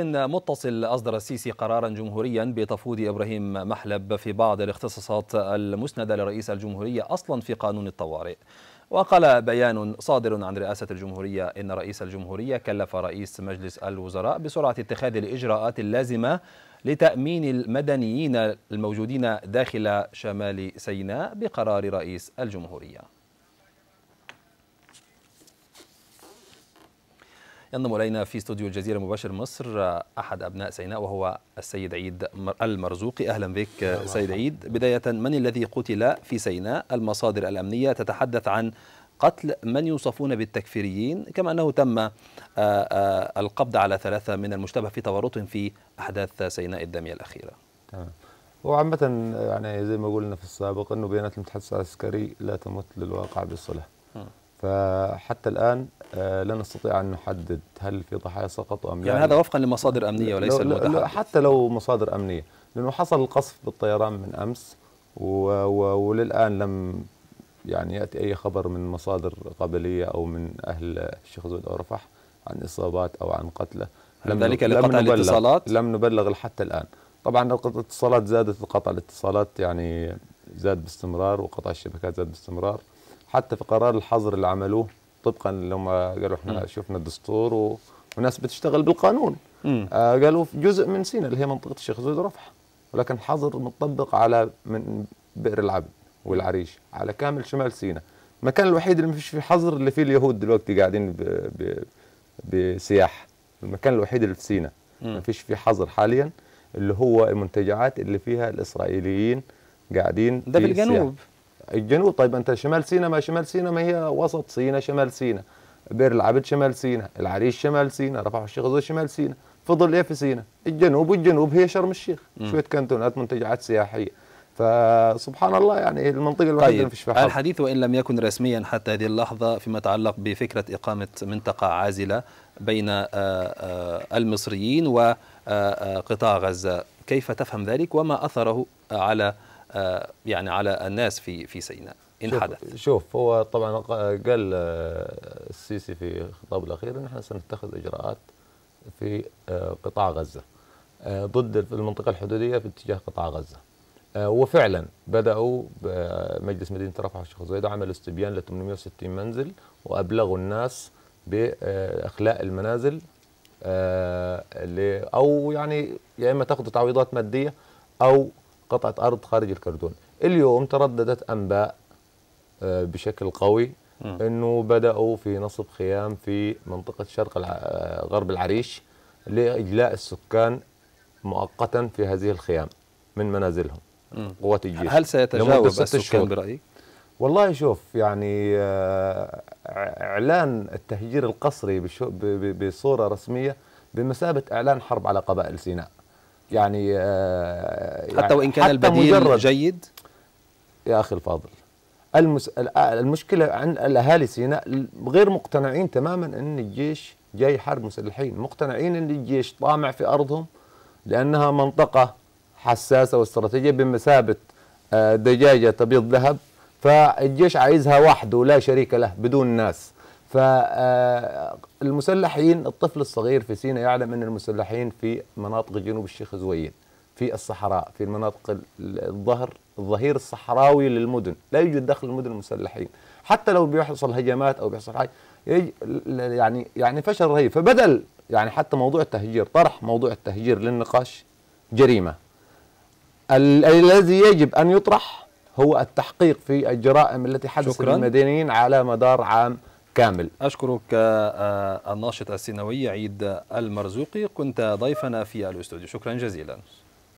متصل أصدر السيسي قرارا جمهوريا بتفويض إبراهيم محلب في بعض الاختصاصات المسندة لرئيس الجمهورية أصلا في قانون الطوارئ وقال بيان صادر عن رئاسة الجمهورية إن رئيس الجمهورية كلف رئيس مجلس الوزراء بسرعة اتخاذ الإجراءات اللازمة لتأمين المدنيين الموجودين داخل شمال سيناء بقرار رئيس الجمهورية ينضم الينا في استوديو الجزيره مباشر مصر احد ابناء سيناء وهو السيد عيد المرزوقي اهلا بك سيد عيد بدايه من الذي قتل في سيناء المصادر الامنيه تتحدث عن قتل من يوصفون بالتكفيريين كما أنه تم آه، آه، القبض على ثلاثة من المشتبه في تورطهم في أحداث سيناء الدامية الأخيرة تمام وعامة يعني زي ما قلنا في السابق أنه بيانات المتحدث العسكري لا تمت للواقع بصلة فحتى الآن آه، لا نستطيع أن نحدد هل في ضحايا سقطوا أم لا يعني هذا وفقا لمصادر أمنية وليس لو حتى لو مصادر أمنية لأنه حصل القصف بالطيران من أمس وللآن لم يعني يأتي أي خبر من مصادر قبلية أو من أهل الشيخ زود أو رفح عن إصابات أو عن قتله لم ذلك لقطع الاتصالات لم نبلغ حتى الآن طبعا الاتصالات زادت قطع الاتصالات يعني زاد باستمرار وقطع الشبكات زاد باستمرار حتى في قرار الحظر اللي عملوه طبقا لما قالوا احنا شفنا الدستور و... وناس بتشتغل بالقانون آه قالوا في جزء من سينا اللي هي منطقه الشيخ زويد رفح ولكن حظر متطبق على من بئر العبد والعريش على كامل شمال سينا المكان الوحيد اللي ما فيش فيه حظر اللي فيه اليهود دلوقتي قاعدين ب... ب... بسياحه المكان الوحيد اللي في سينا ما فيش فيه حظر حاليا اللي هو المنتجعات اللي فيها الاسرائيليين قاعدين ده بالجنوب الجنوب طيب انت شمال سينا ما شمال سينا ما هي وسط سينا شمال سينا بئر العبد شمال سينا العريش شمال سينا رفح الشيخ زويل شمال سينا فضل ايه في سينا الجنوب والجنوب هي شرم الشيخ م. شويه كانتونات منتجعات سياحيه فسبحان الله يعني المنطقه الوحيده طيب. اللي فيش الحديث وان لم يكن رسميا حتى هذه اللحظه فيما يتعلق بفكره اقامه منطقه عازله بين آه، آه، المصريين وقطاع آه، غزه كيف تفهم ذلك وما اثره على آه، يعني على الناس في في سيناء ان شوف حدث شوف هو طبعا قال آه، السيسي في خطابه الاخير ان احنا سنتخذ اجراءات في آه، قطاع غزه ضد المنطقه الحدوديه باتجاه قطاع غزه وفعلا بداوا مجلس مدينه رفح والشيخ زايد عمل استبيان ل 860 منزل وابلغوا الناس باخلاء المنازل او يعني يا اما تاخذوا تعويضات ماديه او قطعه ارض خارج الكردون اليوم ترددت انباء آه، بشكل قوي انه بداوا في نصب خيام في منطقه شرق آه، غرب العريش لاجلاء السكان مؤقتا في هذه الخيام من منازلهم قوات الجيش هل سيتجاوب السكان برايك؟ والله شوف يعني آه، اعلان التهجير القصري بصوره رسميه بمثابه اعلان حرب على قبائل سيناء يعني, آه، حتى يعني وان كان حتى البديل مجرد جيد يا اخي الفاضل المس... آه، المشكله عن الاهالي سيناء غير مقتنعين تماما ان الجيش جاي حرب مسلحين مقتنعين ان الجيش طامع في ارضهم لانها منطقه حساسه واستراتيجيه بمثابه آه، دجاجه تبيض ذهب فالجيش عايزها وحده لا شريك له بدون ناس فالمسلحين آه، الطفل الصغير في سينا يعلم أن المسلحين في مناطق جنوب الشيخ زويد في الصحراء في المناطق الظهر الظهير الصحراوي للمدن لا يوجد داخل المدن المسلحين حتى لو بيحصل هجمات أو بيحصل حاجة يعني يعني فشل رهيب فبدل يعني حتى موضوع التهجير طرح موضوع التهجير للنقاش جريمة الذي يجب أن يطرح هو التحقيق في الجرائم التي حدثت للمدنيين على مدار عام كامل أشكرك آه، آه، الناشط السينوي عيد المرزوقي كنت ضيفنا في الاستوديو شكرا جزيلا